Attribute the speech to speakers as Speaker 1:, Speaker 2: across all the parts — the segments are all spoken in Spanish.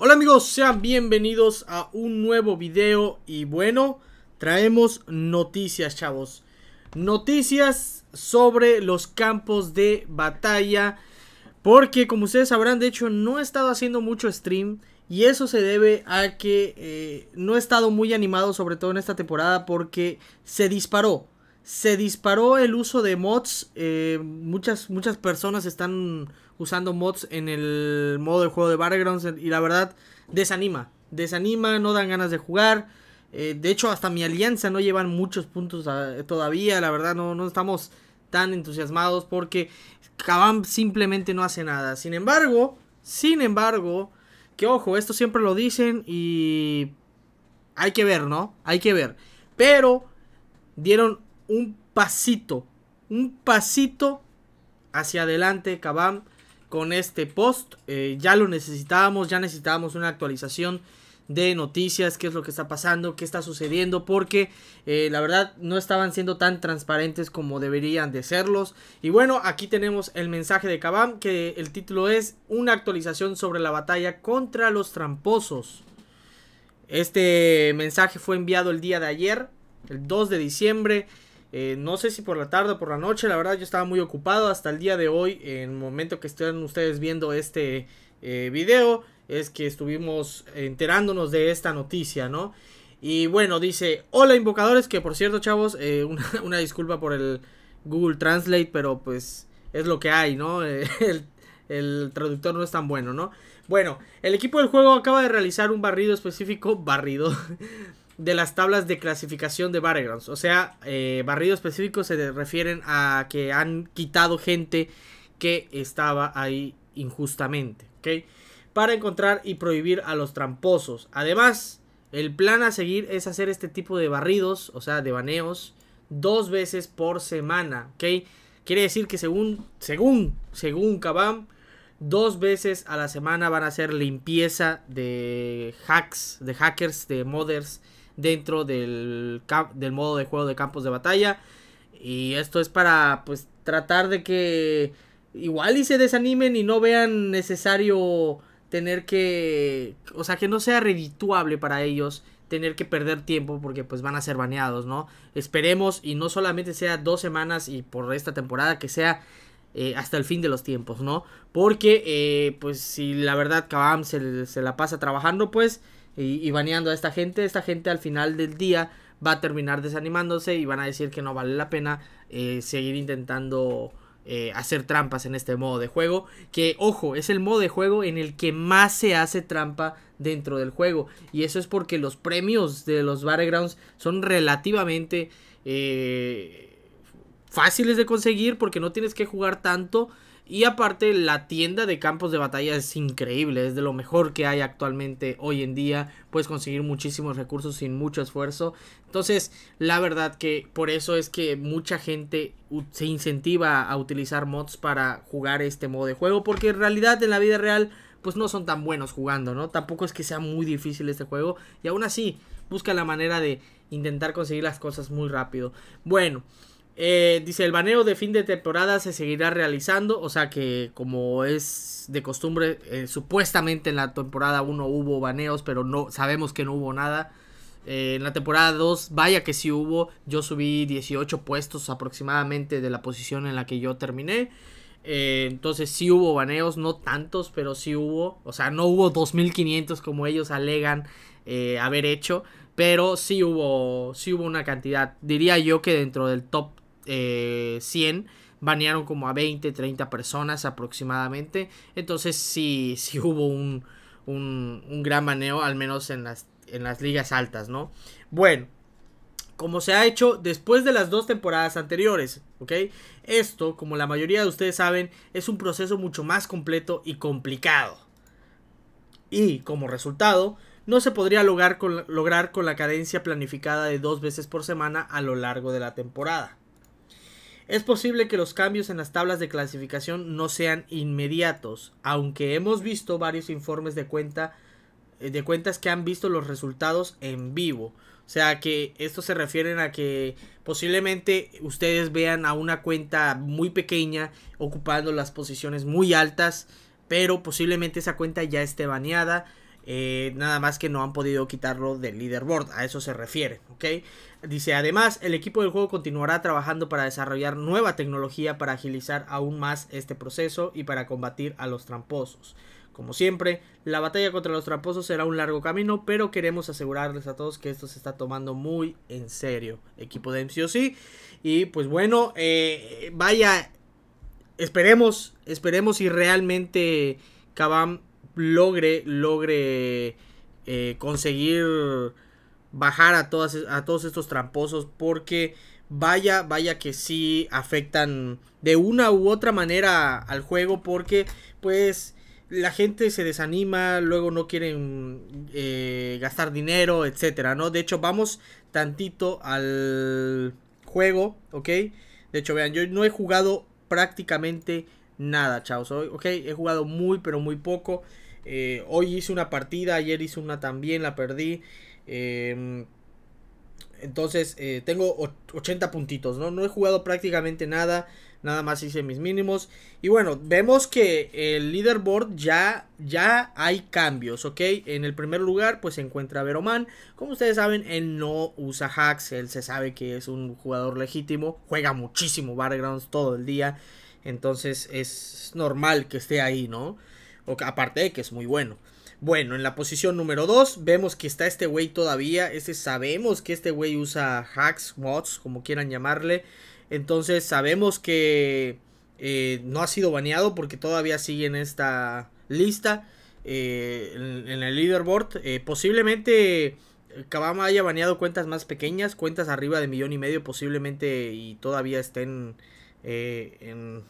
Speaker 1: Hola amigos, sean bienvenidos a un nuevo video y bueno, traemos noticias chavos. Noticias sobre los campos de batalla porque como ustedes sabrán, de hecho no he estado haciendo mucho stream y eso se debe a que eh, no he estado muy animado sobre todo en esta temporada porque se disparó. Se disparó el uso de mods, eh, muchas, muchas personas están usando mods en el modo de juego de Battlegrounds y la verdad desanima, desanima, no dan ganas de jugar. Eh, de hecho, hasta mi alianza no llevan muchos puntos ah, todavía, la verdad no, no estamos tan entusiasmados porque Kabam simplemente no hace nada. Sin embargo, sin embargo, que ojo, esto siempre lo dicen y hay que ver, ¿no? Hay que ver. Pero dieron un pasito, un pasito hacia adelante, Kabam con este post. Eh, ya lo necesitábamos, ya necesitábamos una actualización de noticias, qué es lo que está pasando, qué está sucediendo, porque eh, la verdad no estaban siendo tan transparentes como deberían de serlos. Y bueno, aquí tenemos el mensaje de Kabam, que el título es Una actualización sobre la batalla contra los tramposos. Este mensaje fue enviado el día de ayer, el 2 de diciembre. Eh, no sé si por la tarde o por la noche, la verdad yo estaba muy ocupado hasta el día de hoy, en el momento que estén ustedes viendo este eh, video, es que estuvimos enterándonos de esta noticia, ¿no? Y bueno, dice, hola invocadores, que por cierto chavos, eh, una, disculpa por el Google Translate, pero pues es lo que hay, ¿no? El, el traductor no es tan bueno, ¿no? Bueno, el equipo del juego acaba de realizar un barrido específico, barrido, de las tablas de clasificación de Battlegrounds. O sea, barridos eh, barrido específico se refieren a que han quitado gente que estaba ahí injustamente, ¿ok? Para encontrar y prohibir a los tramposos. Además, el plan a seguir es hacer este tipo de barridos, o sea, de baneos, dos veces por semana, ¿ok? Quiere decir que según, según, según Kabam, dos veces a la semana van a hacer limpieza de hacks, de hackers, de modders, dentro del, del modo de juego de campos de batalla. Y esto es para pues tratar de que igual y se desanimen y no vean necesario tener que, o sea, que no sea redituable para ellos tener que perder tiempo porque pues van a ser baneados, ¿no? Esperemos y no solamente sea dos semanas y por esta temporada que sea eh, hasta el fin de los tiempos, ¿no? Porque eh, pues si la verdad Kabam se la pasa trabajando pues y, baneando a esta gente, esta gente al final del día va a terminar desanimándose y van a decir que no vale la pena eh, seguir intentando eh, hacer trampas en este modo de juego. Que, ojo, es el modo de juego en el que más se hace trampa dentro del juego. Y eso es porque los premios de los Battlegrounds son relativamente eh, fáciles de conseguir porque no tienes que jugar tanto. Y aparte la tienda de campos de batalla es increíble, es de lo mejor que hay actualmente hoy en día. Puedes conseguir muchísimos recursos sin mucho esfuerzo. Entonces, la verdad que por eso es que mucha gente se incentiva a utilizar mods para jugar este modo de juego. Porque en realidad en la vida real, pues no son tan buenos jugando, ¿no? Tampoco es que sea muy difícil este juego. Y aún así, busca la manera de intentar conseguir las cosas muy rápido. Bueno. Eh, dice, el baneo de fin de temporada se seguirá realizando, o sea que como es de costumbre, eh, supuestamente en la temporada 1 hubo baneos, pero no sabemos que no hubo nada. Eh, en la temporada 2, vaya que sí hubo, yo subí 18 puestos aproximadamente de la posición en la que yo terminé. entonces sí hubo baneos, no tantos, pero sí hubo, o sea, no hubo 2.500 como ellos alegan haber hecho, pero sí hubo, sí hubo una cantidad, diría yo que dentro del top 100 eh, banearon como a 20, 30 personas aproximadamente. Entonces sí, sí hubo un, gran maneo, al menos en las, en las ligas altas, ¿no? Bueno, como se ha hecho después de las dos temporadas anteriores, ¿ok? Esto, como la mayoría de ustedes saben, es un proceso mucho más completo y complicado. Y como resultado, no se podría lograr con, lograr con la cadencia planificada de dos veces por semana a lo largo de la temporada. Es posible que los cambios en las tablas de clasificación no sean inmediatos, aunque hemos visto varios informes de cuenta eh, de cuentas que han visto los resultados en vivo. O sea que esto se refieren a que posiblemente ustedes vean a una cuenta muy pequeña ocupando las posiciones muy altas, pero posiblemente esa cuenta ya esté baneada eh, nada más que no han podido quitarlo del leaderboard, a eso se refiere, ¿ok? Dice, además, el equipo del juego continuará trabajando para desarrollar nueva tecnología para agilizar aún más este proceso y para combatir a los tramposos. Como siempre, la batalla contra los tramposos será un largo camino, pero queremos asegurarles a todos que esto se está tomando muy en serio, equipo de MCOC. Y pues bueno, eh, vaya, esperemos, esperemos si realmente Kabam logre, logre eh, conseguir bajar a, e, a todos estos tramposos porque vaya, vaya que sí afectan de una u otra manera al juego porque pues la gente se desanima, luego no quieren eh, gastar dinero, etcétera, ¿no? De hecho, vamos tantito al juego, ¿ok? De hecho, vean, yo no he jugado prácticamente nada, chavos, ¿ok? He jugado muy, pero muy poco. Eh, hoy hice una partida, ayer hice una también, la perdí. Em, entonces eh, tengo 80 puntitos, ¿no? No he jugado prácticamente nada, nada más hice mis mínimos. Y bueno, vemos que el leaderboard ya, ya hay cambios, ¿ok? En el primer lugar pues se encuentra Veroman. Como ustedes saben, él no usa hacks, él se sabe que es un jugador legítimo, juega muchísimo Battlegrounds todo el día. Entonces es normal que esté ahí, ¿no? Aparte de que es muy bueno. Bueno, en la posición número 2 vemos que está este güey todavía. Este sabemos que este güey usa hacks, mods, como quieran llamarle. Entonces sabemos que eh, no ha sido baneado porque todavía sigue en esta lista. Eh, en, el leaderboard. Eh, posiblemente Kabama haya baneado cuentas más pequeñas, cuentas arriba de millón y medio posiblemente y todavía estén en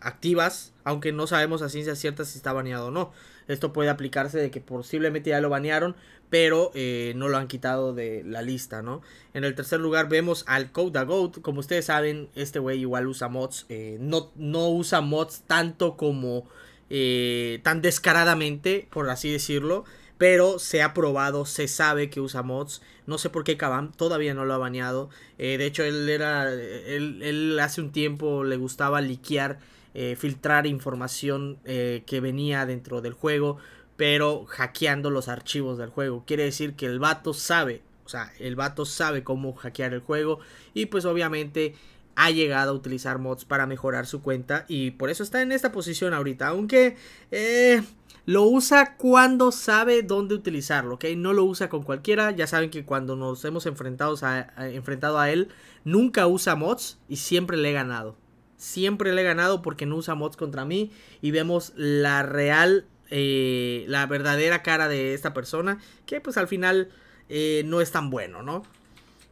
Speaker 1: activas, aunque no sabemos a ciencia cierta si está baneado o no. Esto puede aplicarse de que posiblemente ya lo banearon, pero eh, no lo han quitado de la lista, ¿no? En el tercer lugar vemos al Code Goat. Como ustedes saben, este güey igual usa mods. Eh, no, no usa mods tanto como... Eh, tan descaradamente, por así decirlo pero se ha probado, se sabe que usa mods. No sé por qué Kabam todavía no lo ha bañado eh, de hecho, él era. Él, hace un tiempo le gustaba liquear, eh, filtrar información eh, que venía dentro del juego, pero hackeando los archivos del juego. Quiere decir que el vato sabe, o sea, el vato sabe cómo hackear el juego y, pues, obviamente ha llegado a utilizar mods para mejorar su cuenta y por eso está en esta posición ahorita. Aunque lo usa cuando sabe dónde utilizarlo, ¿ok? No lo usa con cualquiera. Ya saben que cuando nos hemos enfrentado a, enfrentado a él, nunca usa mods y siempre le he ganado. Siempre le he ganado porque no usa mods contra mí. Y vemos la real, eh, la verdadera cara de esta persona. Que pues al final eh, no es tan bueno, ¿no?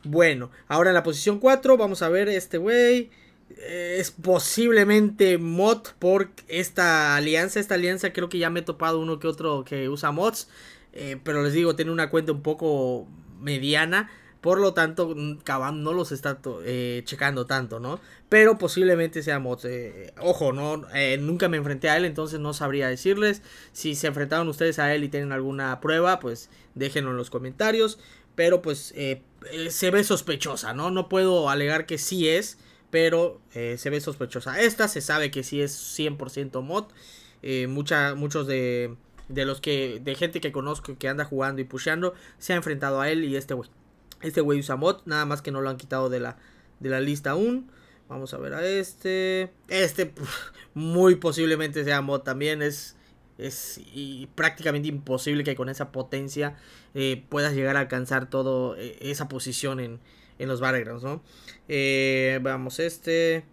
Speaker 1: Bueno, ahora en la posición 4 vamos a ver este güey es posiblemente mod por esta alianza. Esta alianza creo que ya me he topado uno que otro que usa mods. Eh, pero les digo, tiene una cuenta un poco mediana. Por lo tanto, mm, Kabam no los está eh, checando tanto, ¿no? Pero posiblemente sea mods. Eh, ojo, no, nunca me enfrenté a él, entonces no sabría decirles. Si se enfrentaron ustedes a él y tienen alguna prueba, pues déjenlo en los comentarios. Pero pues se ve sospechosa, ¿no? No puedo alegar que sí es pero eh, se ve sospechosa. Esta se sabe que sí es 100% mod. Eh, muchos de, de, los que, de gente que conozco que anda jugando y pusheando, se ha enfrentado a él y este güey. Este güey usa mod, nada más que no lo han quitado de la, de la lista aún. Vamos a ver a este. Este muy posiblemente sea mod también. Es, es prácticamente imposible que con esa potencia eh, puedas llegar a alcanzar toda esa posición en, en los battlegrounds, ¿no? Eh, veamos este.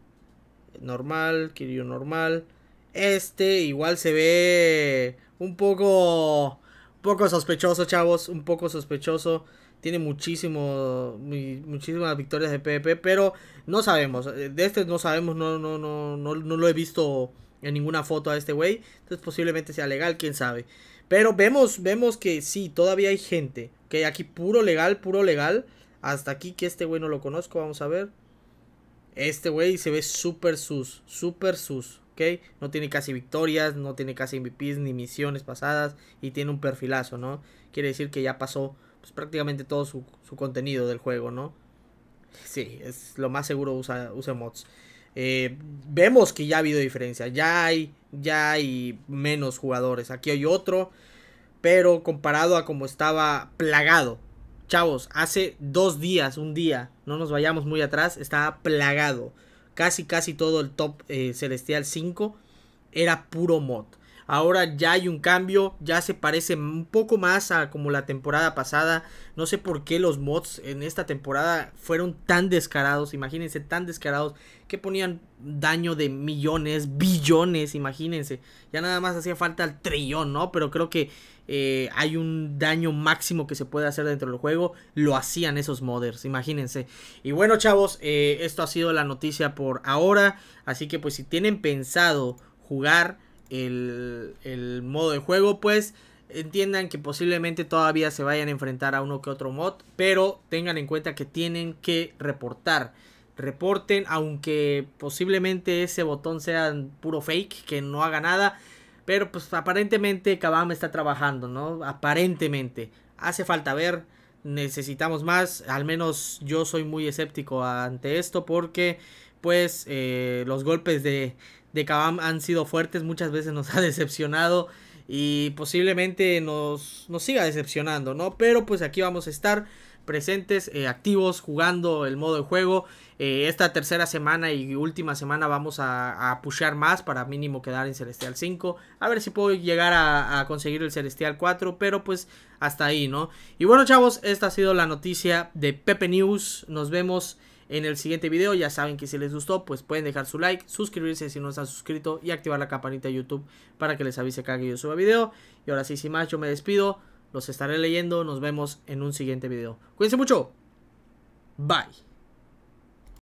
Speaker 1: Normal, querido, normal. Este igual se ve un poco, Un poco sospechoso, chavos. Un poco sospechoso. Tiene muchísimo, muchísimas victorias de PvP, pero no sabemos. Eh, de este no sabemos, no, no, no, no, lo he visto en ninguna foto a este güey. Entonces posiblemente sea legal, quién sabe. Pero vemos, vemos que sí, todavía hay gente. Que hay aquí puro legal, puro legal. Hasta aquí que este güey no lo conozco, vamos a ver. Este güey se ve súper sus, súper sus, ¿ok? No tiene casi victorias, no tiene casi MVPs ni misiones pasadas y tiene un perfilazo, ¿no? Quiere decir que ya pasó pues, prácticamente todo su, contenido del juego, ¿no? Sí, es lo más seguro usa, mods. Eh, vemos que ya ha habido diferencia, ya hay, ya hay menos jugadores. Aquí hay otro, pero comparado a como estaba plagado Chavos, hace dos días, un día, no nos vayamos muy atrás, estaba plagado. Casi, casi todo el top eh, Celestial 5 era puro mod. Ahora ya hay un cambio, ya se parece un poco más a como la temporada pasada. No sé por qué los mods en esta temporada fueron tan descarados, imagínense, tan descarados, que ponían daño de millones, billones, imagínense. Ya nada más hacía falta el trillón, ¿no? Pero creo que eh, hay un daño máximo que se puede hacer dentro del juego. Lo hacían esos modders, imagínense. Y bueno, chavos, eh, esto ha sido la noticia por ahora. Así que pues si tienen pensado jugar el, modo de juego, pues entiendan que posiblemente todavía se vayan a enfrentar a uno que otro mod, pero tengan en cuenta que tienen que reportar. Reporten, aunque posiblemente ese botón sea puro fake, que no haga nada. Pero pues aparentemente Kabam está trabajando, ¿no? Aparentemente. Hace falta ver, necesitamos más. Al menos yo soy muy escéptico ante esto porque pues eh, los golpes de, de Kabam han sido fuertes, muchas veces nos ha decepcionado y posiblemente nos, nos siga decepcionando, ¿no? Pero pues aquí vamos a estar presentes, eh, activos, jugando el modo de juego. Eh, esta tercera semana y última semana vamos a, a pushear más para mínimo quedar en Celestial 5. A ver si puedo llegar a, a, conseguir el Celestial 4, pero pues hasta ahí, ¿no? Y bueno, chavos, esta ha sido la noticia de Pepe News. Nos vemos en el siguiente video. Ya saben que si les gustó, pues pueden dejar su like, suscribirse si no están suscrito y activar la campanita de YouTube para que les avise cada que yo suba video. Y ahora sí, sin más, yo me despido. Los estaré leyendo. Nos vemos en un siguiente video. Cuídense mucho. Bye.